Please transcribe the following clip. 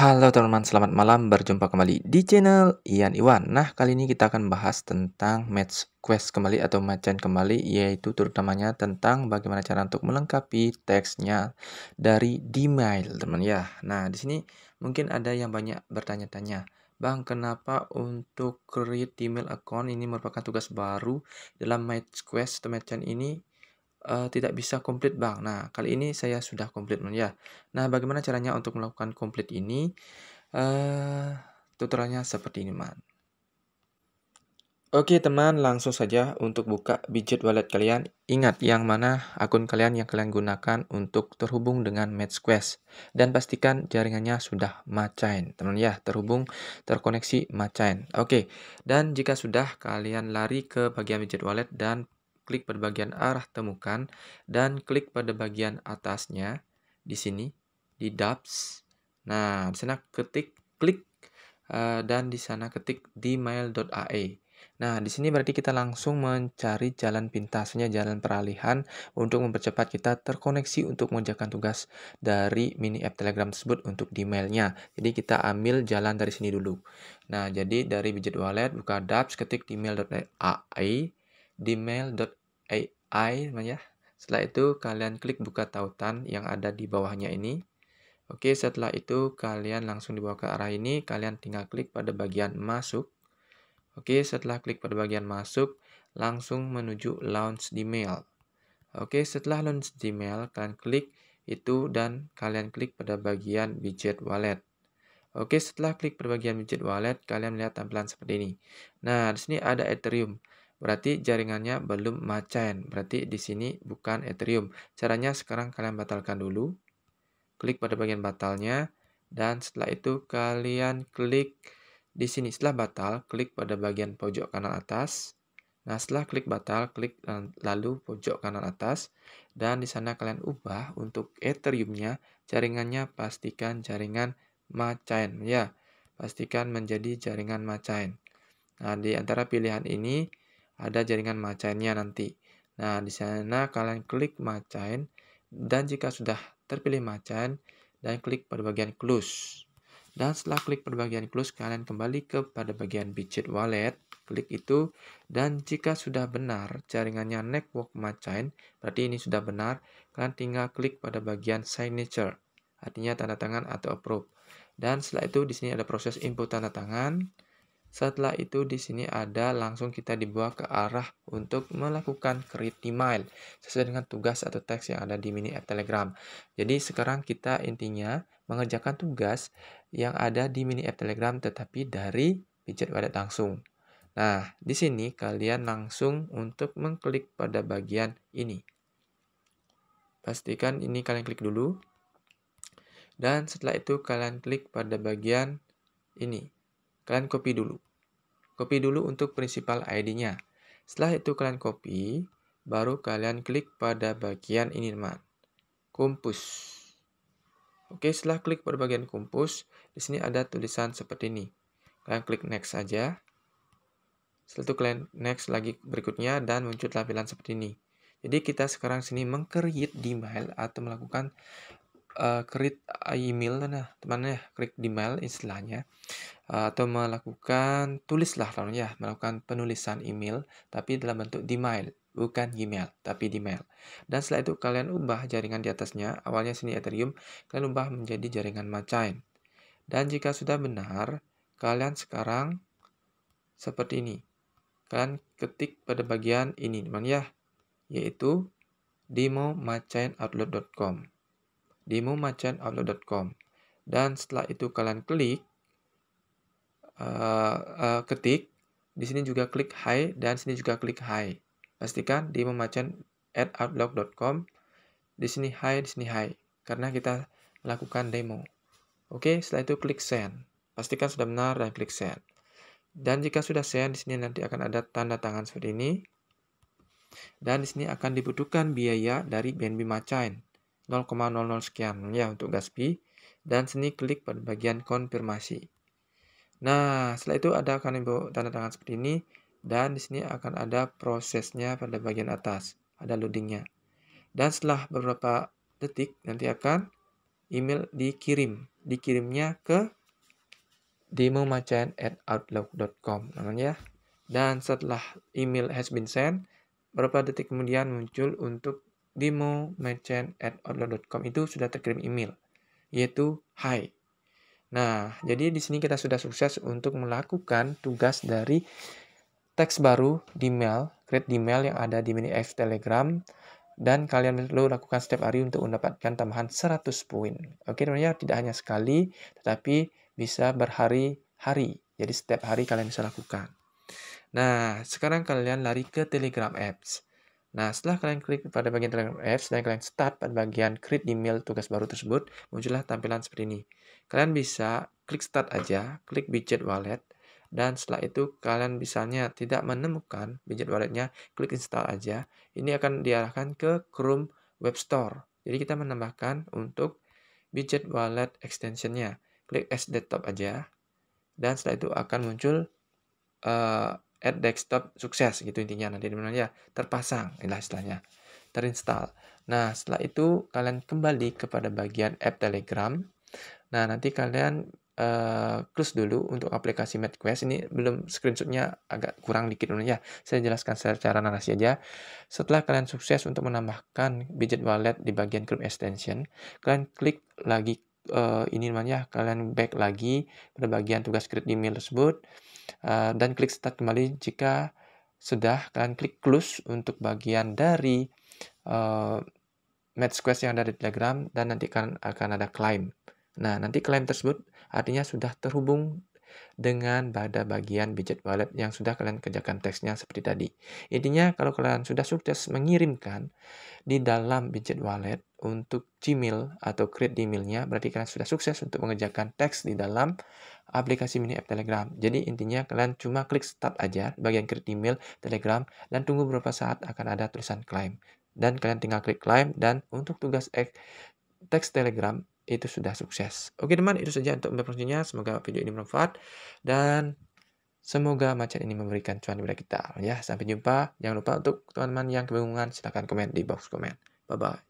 Halo teman-teman, selamat malam. Berjumpa kembali di channel Ian Iwan. Nah, kali ini kita akan bahas tentang match quest kembali atau macan kembali, yaitu terutamanya tentang bagaimana cara untuk melengkapi teksnya dari Dmail, teman ya. Nah, di sini mungkin ada yang banyak bertanya-tanya. Bang, kenapa untuk create email account ini merupakan tugas baru dalam match quest atau matchant ini uh, tidak bisa komplit bang. Nah, kali ini saya sudah komplit ya. Nah, bagaimana caranya untuk melakukan komplit ini? Uh, tutorialnya seperti ini, man. Oke teman, langsung saja untuk buka budget wallet kalian. Ingat yang mana akun kalian yang kalian gunakan untuk terhubung dengan MatchQuest. Dan pastikan jaringannya sudah macain. Teman ya, terhubung, terkoneksi macain. Oke, dan jika sudah kalian lari ke bagian budget wallet dan klik pada bagian arah temukan, dan klik pada bagian atasnya, di sini, di Dubs. Nah, di sana ketik, klik, eh, dan di sana ketik di dmail.ae. Nah, di sini berarti kita langsung mencari jalan pintasnya, jalan peralihan untuk mempercepat kita terkoneksi untuk mengerjakan tugas dari mini app Telegram tersebut untuk di mailnya. Jadi kita ambil jalan dari sini dulu. Nah, jadi dari widget wallet buka dApps ketik di mail.ai e, di mail. AI namanya. Setelah itu kalian klik buka tautan yang ada di bawahnya ini. Oke, setelah itu kalian langsung dibawa ke arah ini, kalian tinggal klik pada bagian masuk. Oke, setelah klik pada bagian masuk, langsung menuju launch di mail. Oke, setelah launch di mail, kalian klik itu dan kalian klik pada bagian widget wallet. Oke, setelah klik pada bagian widget wallet, kalian lihat tampilan seperti ini. Nah, di sini ada Ethereum. Berarti jaringannya belum macain. Berarti di sini bukan Ethereum. Caranya sekarang kalian batalkan dulu. Klik pada bagian batalnya. Dan setelah itu kalian klik di sini. Setelah batal, klik pada bagian pojok kanan atas. Nah, setelah klik batal, klik lalu pojok kanan atas dan di sana kalian ubah untuk Ethereum-nya, jaringannya pastikan jaringan macan. ya. Pastikan menjadi jaringan macan. Nah, di antara pilihan ini ada jaringan macainnya nanti. Nah, di sana kalian klik macain dan jika sudah terpilih macain dan klik pada bagian close. Dan setelah klik pada bagian close, kalian kembali kepada bagian Bitget Wallet, klik itu dan jika sudah benar jaringannya network macain, berarti ini sudah benar, kalian tinggal klik pada bagian signature, artinya tanda tangan atau approve. Dan setelah itu di sini ada proses input tanda tangan. Setelah itu di sini ada langsung kita dibawa ke arah untuk melakukan create email sesuai dengan tugas atau teks yang ada di mini app Telegram. Jadi sekarang kita intinya mengerjakan tugas yang ada di mini app Telegram tetapi dari pijat wallet langsung. Nah, di sini kalian langsung untuk mengklik pada bagian ini. Pastikan ini kalian klik dulu. Dan setelah itu kalian klik pada bagian ini Kalian copy dulu. Copy dulu untuk principal ID-nya. Setelah itu kalian copy, baru kalian klik pada bagian ini teman. Kumpus. Oke, setelah klik pada bagian kumpus, di sini ada tulisan seperti ini. Kalian klik next saja. Setelah itu kalian next lagi berikutnya dan muncul tampilan seperti ini. Jadi kita sekarang sini mengcreate di mail atau melakukan uh, create email nah temannya di mail istilahnya uh, atau melakukan tulislah namanya melakukan penulisan email tapi dalam bentuk di mail, bukan Gmail tapi di mail. dan setelah itu kalian ubah jaringan di atasnya awalnya sini Ethereum kalian ubah menjadi jaringan Machain dan jika sudah benar kalian sekarang seperti ini kalian ketik pada bagian ini teman ya yaitu demo machainoutlook.com di mumacan.outlook.com dan setelah itu kalian klik uh, uh, ketik di sini juga klik hi dan sini juga klik hi pastikan di mumacan at outlook.com di sini hi di sini hi karena kita lakukan demo oke setelah itu klik send pastikan sudah benar dan klik send dan jika sudah send di sini nanti akan ada tanda tangan seperti ini dan di sini akan dibutuhkan biaya dari BNB Machine. 0,00 sekian ya untuk gaspi dan seni klik pada bagian konfirmasi. Nah, setelah itu ada akan ibu tanda tangan seperti ini dan di sini akan ada prosesnya pada bagian atas, ada loadingnya. Dan setelah beberapa detik nanti akan email dikirim, dikirimnya ke demo at outlook.com namanya. Dan setelah email has been sent, beberapa detik kemudian muncul untuk demo merchant at outlook.com itu sudah terkirim email, yaitu hi. Nah, jadi di sini kita sudah sukses untuk melakukan tugas dari teks baru di mail, create di mail yang ada di mini F Telegram, dan kalian perlu lakukan setiap hari untuk mendapatkan tambahan 100 poin. Oke, tentunya tidak hanya sekali, tetapi bisa berhari-hari. Jadi setiap hari kalian bisa lakukan. Nah, sekarang kalian lari ke Telegram apps. Nah, setelah kalian klik pada bagian Telegram Ads dan kalian start pada bagian create email tugas baru tersebut, muncullah tampilan seperti ini. Kalian bisa klik start aja, klik widget wallet, dan setelah itu kalian misalnya tidak menemukan widget walletnya, klik install aja. Ini akan diarahkan ke Chrome Web Store. Jadi kita menambahkan untuk widget wallet extensionnya. Klik S desktop aja, dan setelah itu akan muncul uh, at desktop sukses gitu intinya nanti dimana ya terpasang inilah istilahnya terinstall nah setelah itu kalian kembali kepada bagian app telegram nah nanti kalian uh, close dulu untuk aplikasi MedQuest ini belum screenshotnya agak kurang dikit dulu ya saya jelaskan secara narasi aja setelah kalian sukses untuk menambahkan widget wallet di bagian Chrome extension kalian klik lagi uh, ini namanya kalian back lagi pada bagian tugas create email tersebut uh, dan klik start kembali jika sudah kalian klik close untuk bagian dari uh, match quest yang ada di Telegram dan nanti akan akan ada claim. Nah, nanti claim tersebut artinya sudah terhubung dengan pada bagian widget wallet yang sudah kalian kerjakan teksnya seperti tadi. Intinya kalau kalian sudah sukses mengirimkan di dalam widget wallet untuk Gmail atau create di emailnya, berarti kalian sudah sukses untuk mengerjakan teks di dalam aplikasi mini app Telegram. Jadi intinya kalian cuma klik start aja bagian create email Telegram dan tunggu beberapa saat akan ada tulisan claim. Dan kalian tinggal klik claim dan untuk tugas teks Telegram itu sudah sukses. Oke teman, itu saja untuk videonya. Semoga video ini bermanfaat dan semoga macet ini memberikan cuan kepada kita. Ya, sampai jumpa. Jangan lupa untuk teman-teman yang kebingungan silahkan komen di box komen. Bye bye.